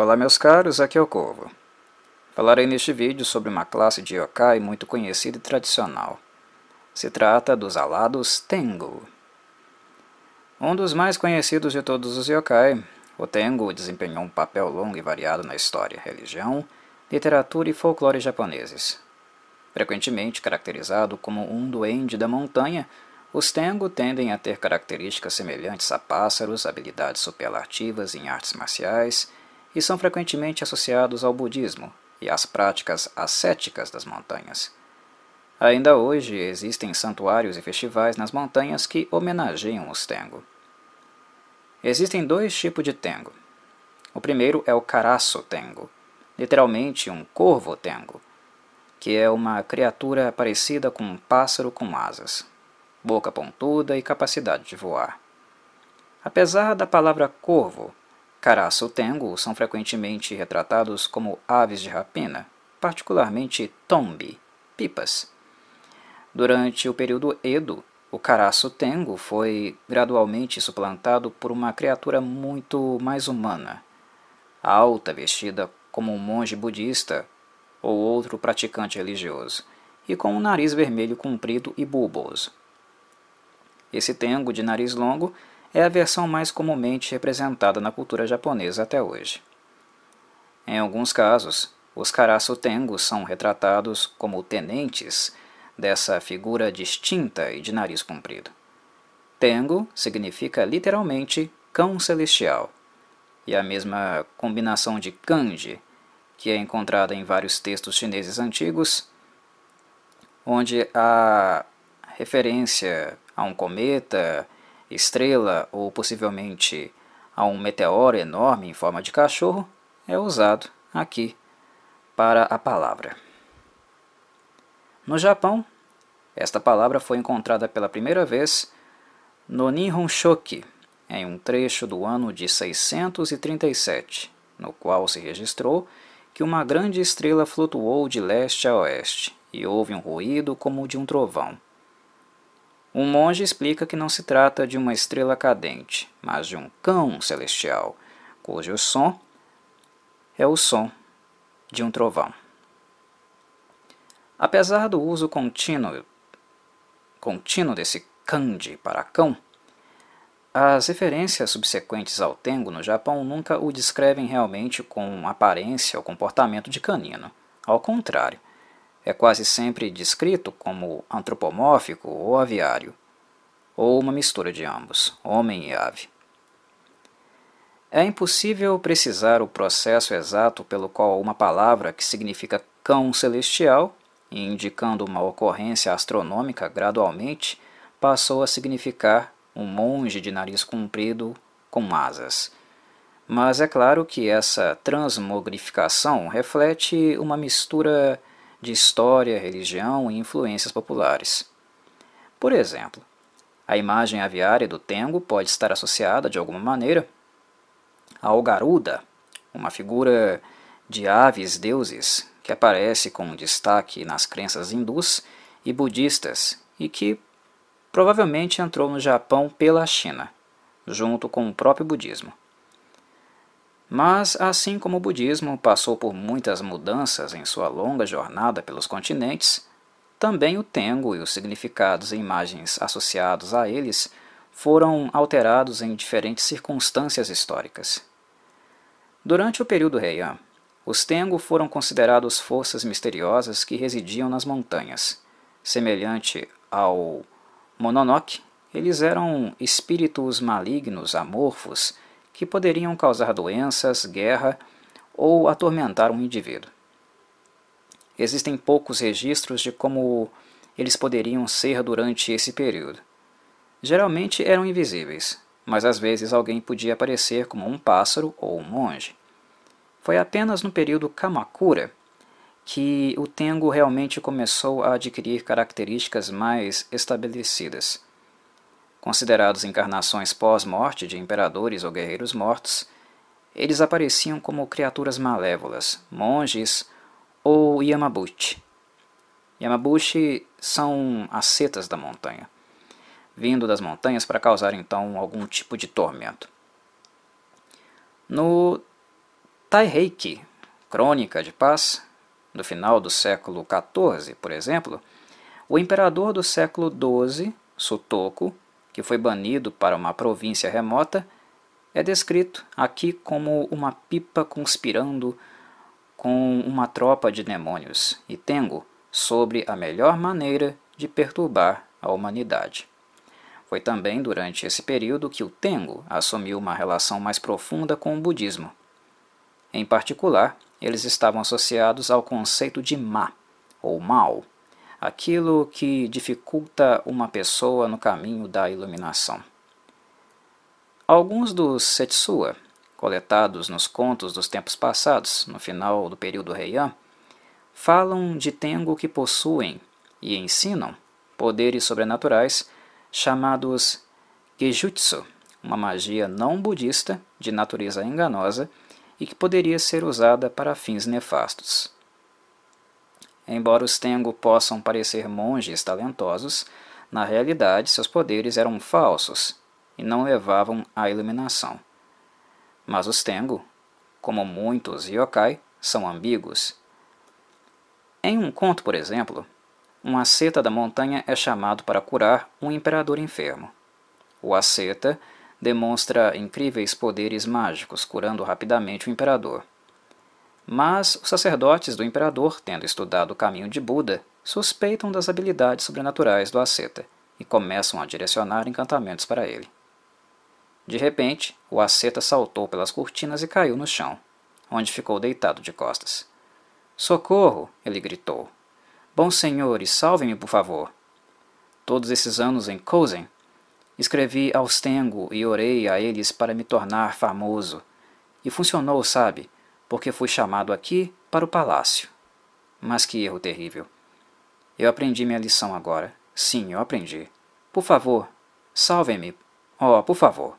Olá meus caros, aqui é o Corvo. Falarei neste vídeo sobre uma classe de yokai muito conhecida e tradicional. Se trata dos alados Tengu. Um dos mais conhecidos de todos os yokai, o Tengu desempenhou um papel longo e variado na história, religião, literatura e folclore japoneses. Frequentemente caracterizado como um duende da montanha, os Tengu tendem a ter características semelhantes a pássaros, habilidades superlativas em artes marciais, e são frequentemente associados ao budismo e às práticas ascéticas das montanhas. Ainda hoje existem santuários e festivais nas montanhas que homenageiam os Tengo. Existem dois tipos de Tengo. O primeiro é o caraço Tengo, literalmente um corvo Tengo, que é uma criatura parecida com um pássaro com asas, boca pontuda e capacidade de voar. Apesar da palavra corvo Caraça ou são frequentemente retratados como aves de rapina, particularmente tombi, pipas. Durante o período Edo, o caraço tengu foi gradualmente suplantado por uma criatura muito mais humana, alta, vestida como um monge budista ou outro praticante religioso, e com um nariz vermelho comprido e bulboso. Esse tengu de nariz longo é a versão mais comumente representada na cultura japonesa até hoje. Em alguns casos, os karasu são retratados como tenentes dessa figura distinta e de nariz comprido. Tengu significa literalmente cão celestial, e a mesma combinação de kanji que é encontrada em vários textos chineses antigos, onde a referência a um cometa, estrela ou possivelmente a um meteoro enorme em forma de cachorro é usado aqui para a palavra. No Japão, esta palavra foi encontrada pela primeira vez no Nihon Shoki, em um trecho do ano de 637, no qual se registrou que uma grande estrela flutuou de leste a oeste e houve um ruído como o de um trovão. Um monge explica que não se trata de uma estrela cadente, mas de um cão celestial, cujo som é o som de um trovão. Apesar do uso contínuo, contínuo desse kanji para cão, as referências subsequentes ao Tengo no Japão nunca o descrevem realmente com aparência ou comportamento de canino. Ao contrário, é quase sempre descrito como antropomórfico ou aviário, ou uma mistura de ambos, homem e ave. É impossível precisar o processo exato pelo qual uma palavra que significa cão celestial, indicando uma ocorrência astronômica gradualmente, passou a significar um monge de nariz comprido com asas. Mas é claro que essa transmogrificação reflete uma mistura de história, religião e influências populares. Por exemplo, a imagem aviária do Tengo pode estar associada, de alguma maneira, ao Garuda, uma figura de aves deuses que aparece com destaque nas crenças hindus e budistas e que provavelmente entrou no Japão pela China, junto com o próprio budismo. Mas, assim como o budismo passou por muitas mudanças em sua longa jornada pelos continentes, também o Tengo e os significados e imagens associados a eles foram alterados em diferentes circunstâncias históricas. Durante o período Heian, os Tengo foram considerados forças misteriosas que residiam nas montanhas. Semelhante ao Mononoke, eles eram espíritos malignos amorfos que poderiam causar doenças, guerra ou atormentar um indivíduo. Existem poucos registros de como eles poderiam ser durante esse período. Geralmente eram invisíveis, mas às vezes alguém podia aparecer como um pássaro ou um monge. Foi apenas no período Kamakura que o Tengu realmente começou a adquirir características mais estabelecidas. Considerados encarnações pós-morte de imperadores ou guerreiros mortos, eles apareciam como criaturas malévolas, monges ou Yamabuchi. Yamabuchi são as setas da montanha, vindo das montanhas para causar então algum tipo de tormento. No Taiheiki, Crônica de Paz, do final do século XIV, por exemplo, o imperador do século XII, Sutoku, que foi banido para uma província remota, é descrito aqui como uma pipa conspirando com uma tropa de demônios e Tengo sobre a melhor maneira de perturbar a humanidade. Foi também durante esse período que o Tengo assumiu uma relação mais profunda com o budismo. Em particular, eles estavam associados ao conceito de Ma, ou Mao, aquilo que dificulta uma pessoa no caminho da iluminação. Alguns dos Setsua, coletados nos contos dos tempos passados, no final do período Heian, falam de Tengu que possuem e ensinam poderes sobrenaturais chamados Gejutsu, uma magia não budista de natureza enganosa e que poderia ser usada para fins nefastos. Embora os Tengu possam parecer monges talentosos, na realidade seus poderes eram falsos e não levavam à iluminação. Mas os Tengu, como muitos yokai, são ambíguos. Em um conto, por exemplo, um aceta da montanha é chamado para curar um imperador enfermo. O aceta demonstra incríveis poderes mágicos, curando rapidamente o imperador. Mas os sacerdotes do imperador, tendo estudado o caminho de Buda, suspeitam das habilidades sobrenaturais do asceta e começam a direcionar encantamentos para ele. De repente, o asceta saltou pelas cortinas e caiu no chão, onde ficou deitado de costas. Socorro! ele gritou. Bom senhores, salve me por favor. Todos esses anos em Kozen, escrevi aos Tengo e orei a eles para me tornar famoso. E funcionou, sabe? porque fui chamado aqui para o palácio. Mas que erro terrível. Eu aprendi minha lição agora. Sim, eu aprendi. Por favor, salvem-me. Oh, por favor.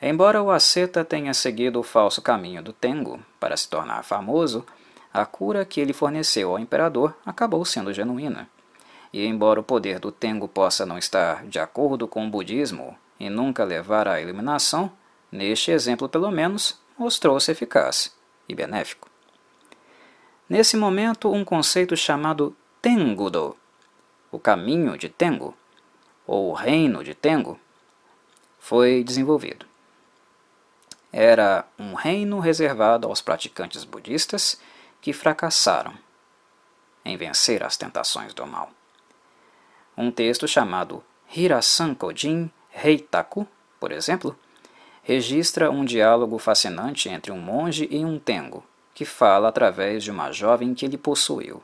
Embora o Aceta tenha seguido o falso caminho do Tengo para se tornar famoso, a cura que ele forneceu ao imperador acabou sendo genuína. E embora o poder do Tengo possa não estar de acordo com o budismo e nunca levar à iluminação, neste exemplo pelo menos, mostrou-se eficaz e benéfico. Nesse momento, um conceito chamado Tengudo, o caminho de Tengu, ou o reino de Tengu, foi desenvolvido. Era um reino reservado aos praticantes budistas que fracassaram em vencer as tentações do mal. Um texto chamado Hirasankojin Heitaku, por exemplo, registra um diálogo fascinante entre um monge e um tengo, que fala através de uma jovem que ele possuiu.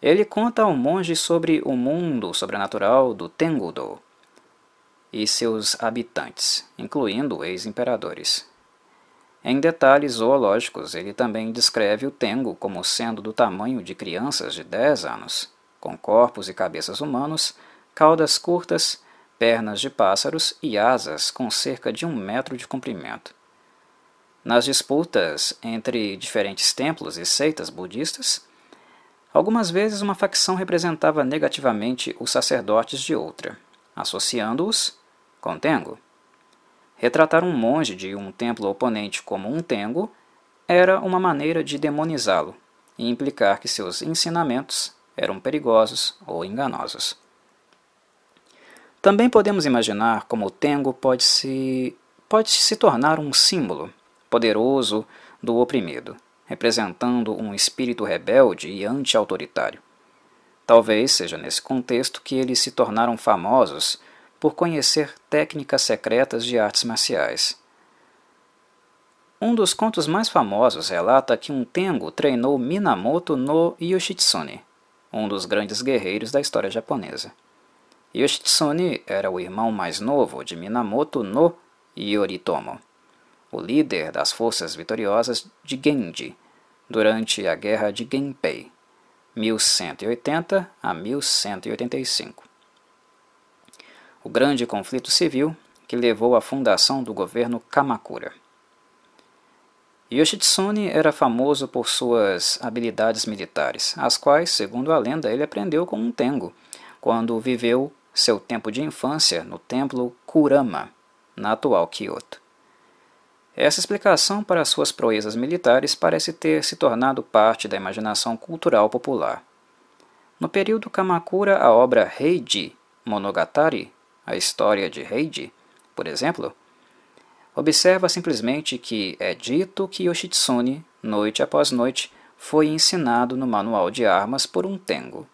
Ele conta ao monge sobre o mundo sobrenatural do Tengudo e seus habitantes, incluindo ex-imperadores. Em detalhes zoológicos, ele também descreve o Tengu como sendo do tamanho de crianças de 10 anos, com corpos e cabeças humanos, caudas curtas, pernas de pássaros e asas com cerca de um metro de comprimento. Nas disputas entre diferentes templos e seitas budistas, algumas vezes uma facção representava negativamente os sacerdotes de outra, associando-os com Tengo. Retratar um monge de um templo oponente como um Tengo era uma maneira de demonizá-lo e implicar que seus ensinamentos eram perigosos ou enganosos. Também podemos imaginar como o Tengo pode se, pode se tornar um símbolo poderoso do oprimido, representando um espírito rebelde e anti-autoritário. Talvez seja nesse contexto que eles se tornaram famosos por conhecer técnicas secretas de artes marciais. Um dos contos mais famosos relata que um Tengu treinou Minamoto no Yoshitsune, um dos grandes guerreiros da história japonesa. Yoshitsune era o irmão mais novo de Minamoto no Yoritomo, o líder das forças vitoriosas de Genji durante a Guerra de Genpei, 1180 a 1185. O grande conflito civil que levou à fundação do governo Kamakura. Yoshitsune era famoso por suas habilidades militares, as quais, segundo a lenda, ele aprendeu com um tengo, quando viveu seu tempo de infância no templo Kurama, na atual Kyoto. Essa explicação para suas proezas militares parece ter se tornado parte da imaginação cultural popular. No período Kamakura, a obra Heiji Monogatari, a história de Heiji, por exemplo, observa simplesmente que é dito que Yoshitsune, noite após noite, foi ensinado no manual de armas por um tengo,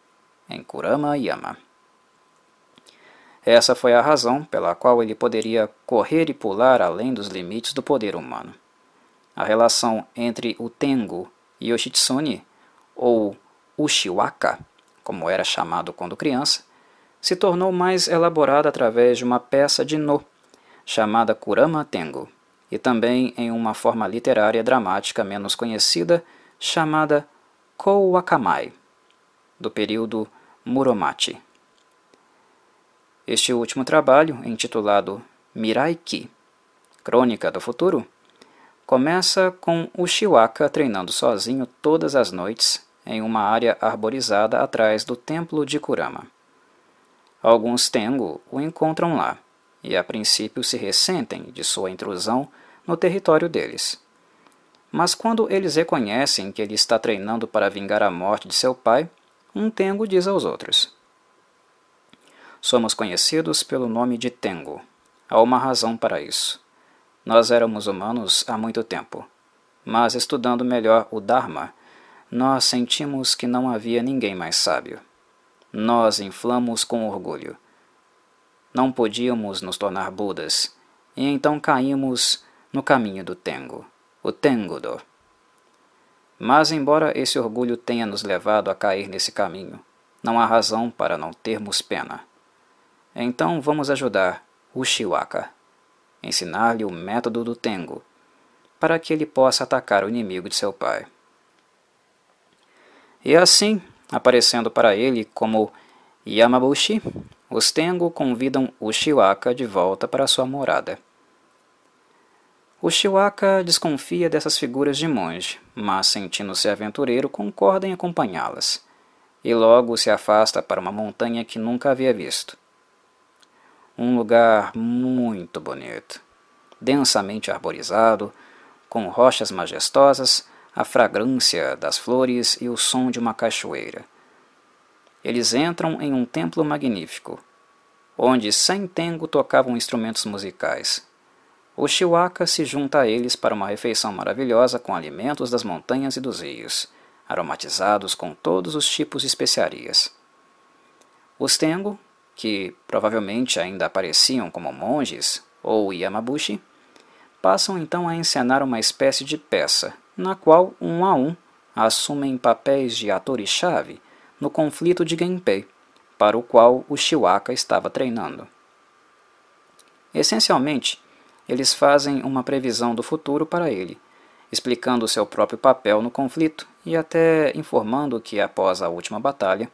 em Kurama Yama. Essa foi a razão pela qual ele poderia correr e pular além dos limites do poder humano. A relação entre o Tengu e o Shitsune, ou Ushiwaka, como era chamado quando criança, se tornou mais elaborada através de uma peça de No, chamada Kurama Tengu, e também em uma forma literária dramática menos conhecida, chamada Kouwakamai, do período Muromachi. Este último trabalho, intitulado Miraiki Crônica do Futuro, começa com o Shiwaka treinando sozinho todas as noites em uma área arborizada atrás do templo de Kurama. Alguns Tengu o encontram lá e a princípio se ressentem de sua intrusão no território deles. Mas quando eles reconhecem que ele está treinando para vingar a morte de seu pai, um Tengu diz aos outros: Somos conhecidos pelo nome de Tengu. Há uma razão para isso. Nós éramos humanos há muito tempo, mas estudando melhor o Dharma, nós sentimos que não havia ninguém mais sábio. Nós inflamos com orgulho. Não podíamos nos tornar Budas, e então caímos no caminho do Tengu, o Tengudo. Mas, embora esse orgulho tenha nos levado a cair nesse caminho, não há razão para não termos pena. Então vamos ajudar Uchiwaka, ensinar-lhe o método do Tengu, para que ele possa atacar o inimigo de seu pai. E assim, aparecendo para ele como Yamabushi, os Tengu convidam Uchiwaka de volta para sua morada. Uchiwaka desconfia dessas figuras de monge, mas sentindo-se aventureiro, concorda em acompanhá-las, e logo se afasta para uma montanha que nunca havia visto. Um lugar muito bonito, densamente arborizado, com rochas majestosas, a fragrância das flores e o som de uma cachoeira. Eles entram em um templo magnífico, onde sem tengo tocavam instrumentos musicais. O Chihuahua se junta a eles para uma refeição maravilhosa com alimentos das montanhas e dos rios, aromatizados com todos os tipos de especiarias. Os tengo que provavelmente ainda apareciam como monges ou Yamabushi, passam então a encenar uma espécie de peça, na qual, um a um, assumem papéis de atores-chave no conflito de Genpei, para o qual o Shiwaka estava treinando. Essencialmente, eles fazem uma previsão do futuro para ele, explicando seu próprio papel no conflito e até informando que após a última batalha,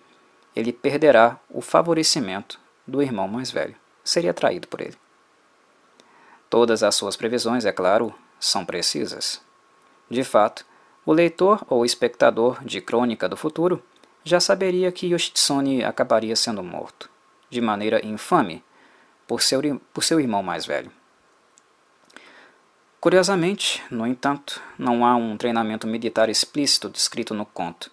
ele perderá o favorecimento do irmão mais velho. Seria traído por ele. Todas as suas previsões, é claro, são precisas. De fato, o leitor ou espectador de Crônica do Futuro já saberia que Yoshitsune acabaria sendo morto, de maneira infame, por seu, por seu irmão mais velho. Curiosamente, no entanto, não há um treinamento militar explícito descrito no conto.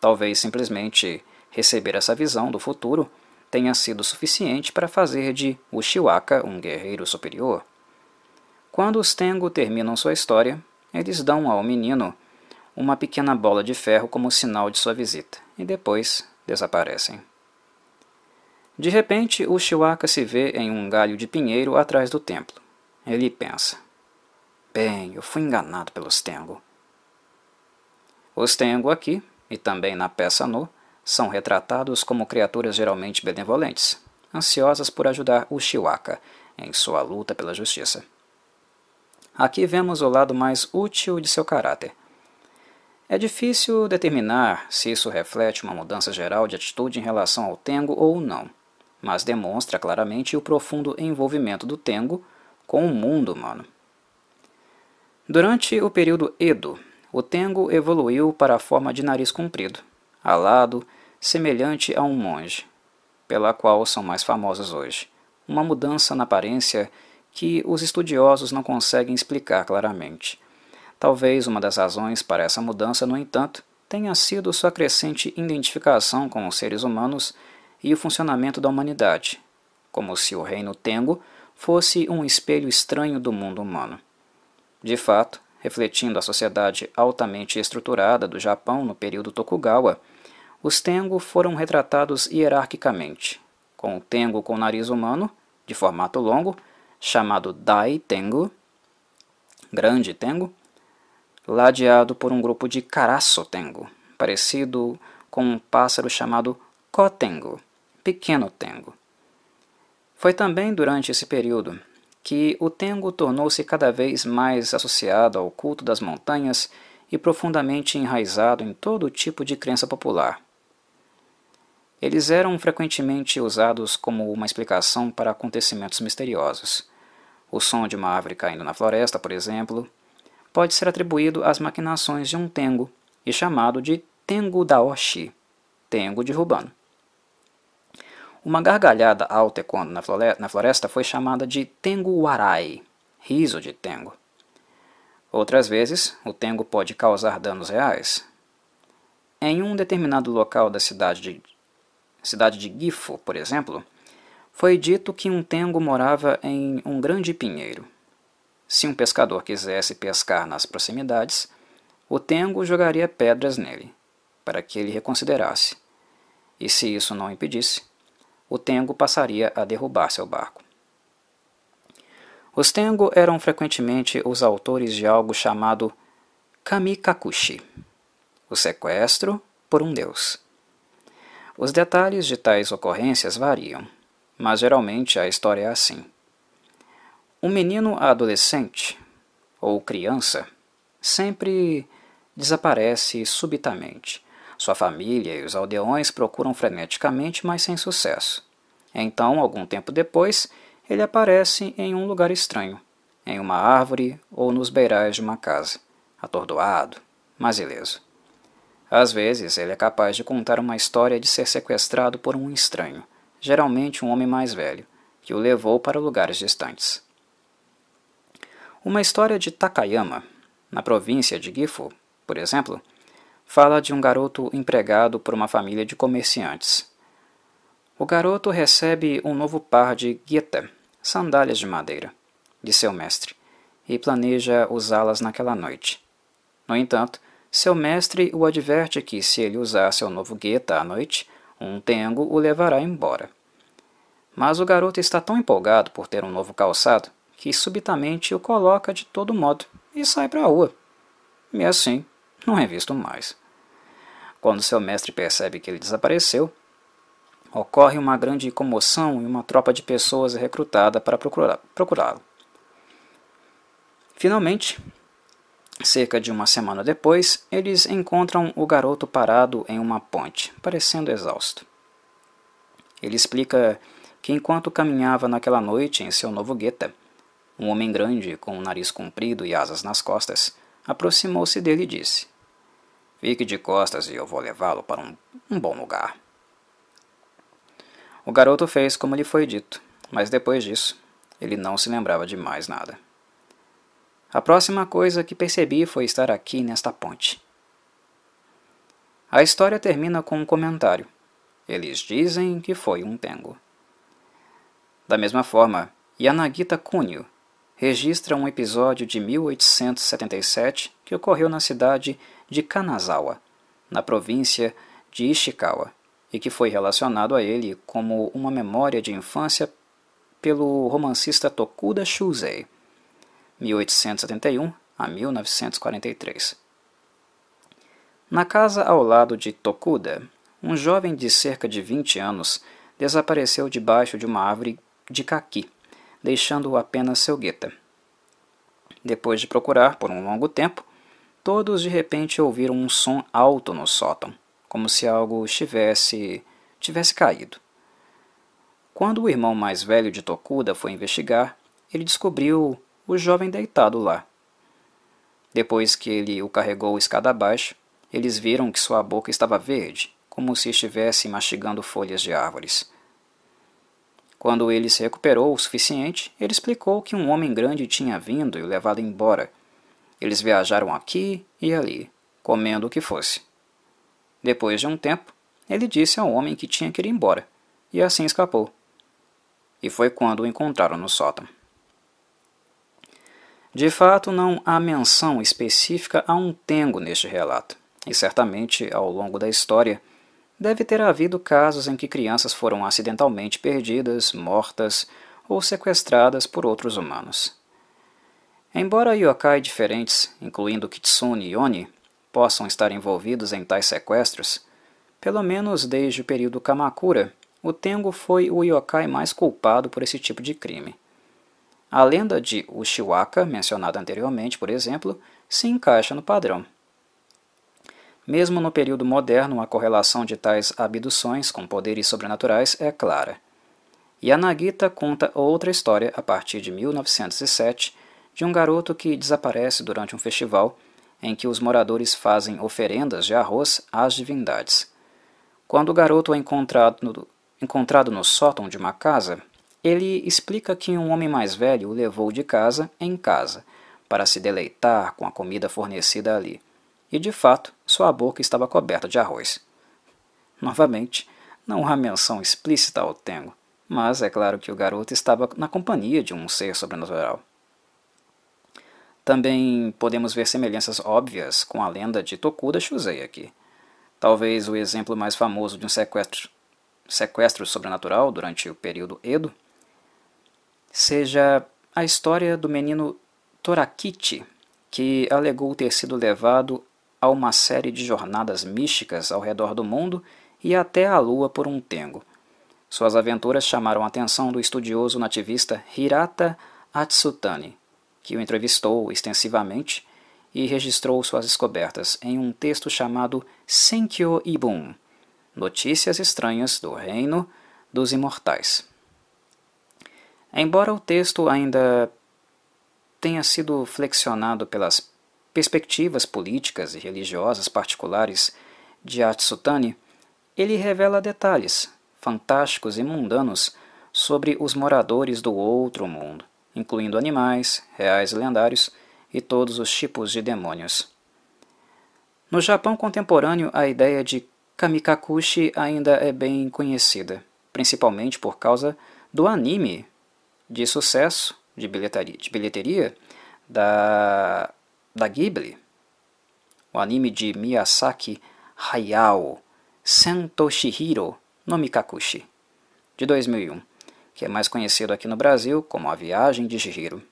Talvez simplesmente Receber essa visão do futuro tenha sido suficiente para fazer de Ushiwaka um guerreiro superior. Quando os Tengu terminam sua história, eles dão ao menino uma pequena bola de ferro como sinal de sua visita e depois desaparecem. De repente, Uchiwaka se vê em um galho de pinheiro atrás do templo. Ele pensa: Bem, eu fui enganado pelos Tengo. Os Tengo aqui, e também na peça nu, são retratados como criaturas geralmente benevolentes, ansiosas por ajudar o Chiwaka em sua luta pela justiça. Aqui vemos o lado mais útil de seu caráter. É difícil determinar se isso reflete uma mudança geral de atitude em relação ao Tengo ou não, mas demonstra claramente o profundo envolvimento do Tengo com o mundo humano. Durante o período Edo, o Tengo evoluiu para a forma de nariz comprido, alado semelhante a um monge, pela qual são mais famosos hoje. Uma mudança na aparência que os estudiosos não conseguem explicar claramente. Talvez uma das razões para essa mudança, no entanto, tenha sido sua crescente identificação com os seres humanos e o funcionamento da humanidade, como se o reino Tengo fosse um espelho estranho do mundo humano. De fato, refletindo a sociedade altamente estruturada do Japão no período Tokugawa, os Tengu foram retratados hierarquicamente, com o Tengu com nariz humano, de formato longo, chamado Dai Tengu, grande Tengu, ladeado por um grupo de Caraço Tengu, parecido com um pássaro chamado Kotengu, pequeno Tengu. Foi também durante esse período que o Tengu tornou-se cada vez mais associado ao culto das montanhas e profundamente enraizado em todo tipo de crença popular. Eles eram frequentemente usados como uma explicação para acontecimentos misteriosos. O som de uma árvore caindo na floresta, por exemplo, pode ser atribuído às maquinações de um tengo e chamado de tengo Oshi, tengo de Rubano. Uma gargalhada ao taekwondo na floresta foi chamada de tengo warai, riso de tengo. Outras vezes, o tengo pode causar danos reais. Em um determinado local da cidade de cidade de Gifo, por exemplo, foi dito que um tengo morava em um grande pinheiro. Se um pescador quisesse pescar nas proximidades, o tengo jogaria pedras nele, para que ele reconsiderasse. E se isso não impedisse, o tengo passaria a derrubar seu barco. Os tengo eram frequentemente os autores de algo chamado kamikakushi, o sequestro por um deus. Os detalhes de tais ocorrências variam, mas geralmente a história é assim. Um menino adolescente, ou criança, sempre desaparece subitamente. Sua família e os aldeões procuram freneticamente, mas sem sucesso. Então, algum tempo depois, ele aparece em um lugar estranho, em uma árvore ou nos beirais de uma casa, atordoado, mas ileso. Às vezes, ele é capaz de contar uma história de ser sequestrado por um estranho, geralmente um homem mais velho, que o levou para lugares distantes. Uma história de Takayama, na província de Gifu, por exemplo, fala de um garoto empregado por uma família de comerciantes. O garoto recebe um novo par de guita, sandálias de madeira, de seu mestre, e planeja usá-las naquela noite. No entanto, seu mestre o adverte que, se ele usar seu novo gueta à noite, um tengo o levará embora. Mas o garoto está tão empolgado por ter um novo calçado que subitamente o coloca de todo modo e sai para a rua. E assim, não é visto mais. Quando seu mestre percebe que ele desapareceu, ocorre uma grande comoção e uma tropa de pessoas é recrutada para procurá-lo. Finalmente, Cerca de uma semana depois, eles encontram o garoto parado em uma ponte, parecendo exausto. Ele explica que enquanto caminhava naquela noite em seu novo gueta, um homem grande com o nariz comprido e asas nas costas aproximou-se dele e disse: Fique de costas e eu vou levá-lo para um, um bom lugar. O garoto fez como lhe foi dito, mas depois disso, ele não se lembrava de mais nada. A próxima coisa que percebi foi estar aqui nesta ponte. A história termina com um comentário. Eles dizem que foi um tango. Da mesma forma, Yanagita Kunio registra um episódio de 1877 que ocorreu na cidade de Kanazawa, na província de Ishikawa, e que foi relacionado a ele como uma memória de infância pelo romancista Tokuda Shusei. 1871 a 1943. Na casa ao lado de Tokuda, um jovem de cerca de 20 anos desapareceu debaixo de uma árvore de caqui, deixando apenas seu gueta. Depois de procurar por um longo tempo, todos de repente ouviram um som alto no sótão, como se algo tivesse tivesse caído. Quando o irmão mais velho de Tokuda foi investigar, ele descobriu o jovem deitado lá. Depois que ele o carregou escada abaixo, eles viram que sua boca estava verde, como se estivesse mastigando folhas de árvores. Quando ele se recuperou o suficiente, ele explicou que um homem grande tinha vindo e o levado embora. Eles viajaram aqui e ali, comendo o que fosse. Depois de um tempo, ele disse ao homem que tinha que ir embora, e assim escapou. E foi quando o encontraram no sótão. De fato, não há menção específica a um tengo neste relato, e certamente, ao longo da história, deve ter havido casos em que crianças foram acidentalmente perdidas, mortas ou sequestradas por outros humanos. Embora yokai diferentes, incluindo Kitsune e Oni, possam estar envolvidos em tais sequestros, pelo menos desde o período Kamakura, o Tengu foi o yokai mais culpado por esse tipo de crime. A lenda de Ushiwaka, mencionada anteriormente, por exemplo, se encaixa no padrão. Mesmo no período moderno, a correlação de tais abduções com poderes sobrenaturais é clara. Yanagita conta outra história a partir de 1907 de um garoto que desaparece durante um festival em que os moradores fazem oferendas de arroz às divindades. Quando o garoto é encontrado no, encontrado no sótão de uma casa, ele explica que um homem mais velho o levou de casa em casa, para se deleitar com a comida fornecida ali. E de fato, sua boca estava coberta de arroz. Novamente, não há menção explícita ao Tengo, mas é claro que o garoto estava na companhia de um ser sobrenatural. Também podemos ver semelhanças óbvias com a lenda de Tokuda Shusei aqui. Talvez o exemplo mais famoso de um sequestro, sequestro sobrenatural durante o período Edo seja a história do menino Torakichi, que alegou ter sido levado a uma série de jornadas místicas ao redor do mundo e até à lua por um tengo. Suas aventuras chamaram a atenção do estudioso nativista Hirata Atsutani, que o entrevistou extensivamente e registrou suas descobertas em um texto chamado Senkyo Ibun Notícias Estranhas do Reino dos Imortais. Embora o texto ainda tenha sido flexionado pelas perspectivas políticas e religiosas particulares de Atsutani, ele revela detalhes fantásticos e mundanos sobre os moradores do outro mundo, incluindo animais, reais e lendários e todos os tipos de demônios. No Japão contemporâneo, a ideia de kamikakushi ainda é bem conhecida, principalmente por causa do anime de sucesso de bilheteria, de bilheteria da, da Ghibli, o anime de Miyazaki Hayao, Sentoshihiro no Mikakushi, de 2001, que é mais conhecido aqui no Brasil como A Viagem de Shihiro.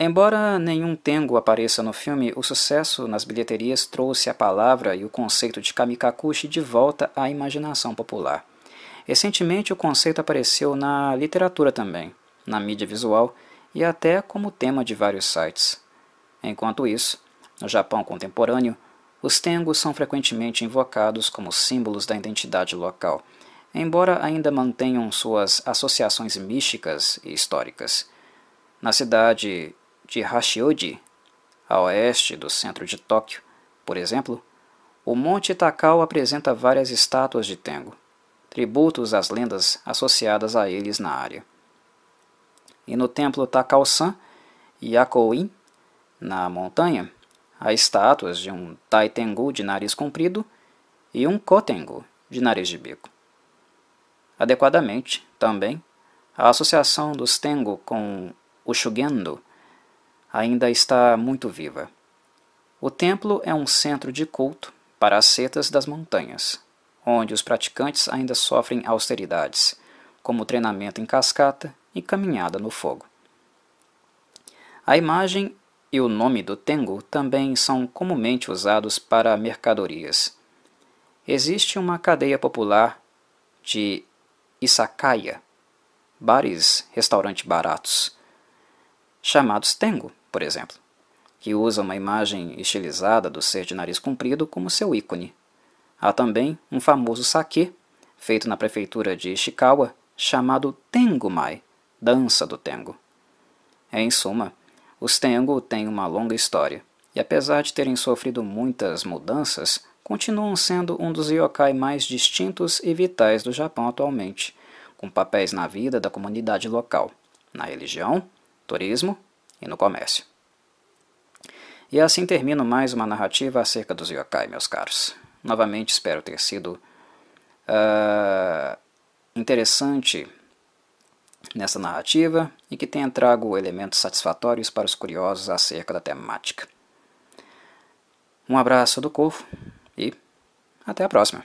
Embora nenhum Tengo apareça no filme, o sucesso nas bilheterias trouxe a palavra e o conceito de kamikakushi de volta à imaginação popular. Recentemente, o conceito apareceu na literatura também, na mídia visual e até como tema de vários sites. Enquanto isso, no Japão contemporâneo, os tengos são frequentemente invocados como símbolos da identidade local, embora ainda mantenham suas associações místicas e históricas. Na cidade de Hashioji, a oeste do centro de Tóquio, por exemplo, o Monte Takao apresenta várias estátuas de Tengo tributos às lendas associadas a eles na área. E no templo Takaosan, Yakouin, e Akouin, na montanha, há estátuas de um Taitengu de nariz comprido e um Kotengu de nariz de bico. Adequadamente, também, a associação dos Tengu com o Shugendo ainda está muito viva. O templo é um centro de culto para as setas das montanhas, onde os praticantes ainda sofrem austeridades, como treinamento em cascata e caminhada no fogo. A imagem e o nome do Tengu também são comumente usados para mercadorias. Existe uma cadeia popular de Isakaya, bares, restaurantes baratos, chamados Tengu, por exemplo, que usa uma imagem estilizada do ser de nariz comprido como seu ícone Há também um famoso saquê, feito na prefeitura de Ishikawa, chamado Tengumai, dança do Tengo. Em suma, os Tengo têm uma longa história, e apesar de terem sofrido muitas mudanças, continuam sendo um dos yokai mais distintos e vitais do Japão atualmente, com papéis na vida da comunidade local, na religião, turismo e no comércio. E assim termino mais uma narrativa acerca dos yokai, meus caros. Novamente, espero ter sido uh, interessante nessa narrativa e que tenha trago elementos satisfatórios para os curiosos acerca da temática. Um abraço do Corvo e até a próxima!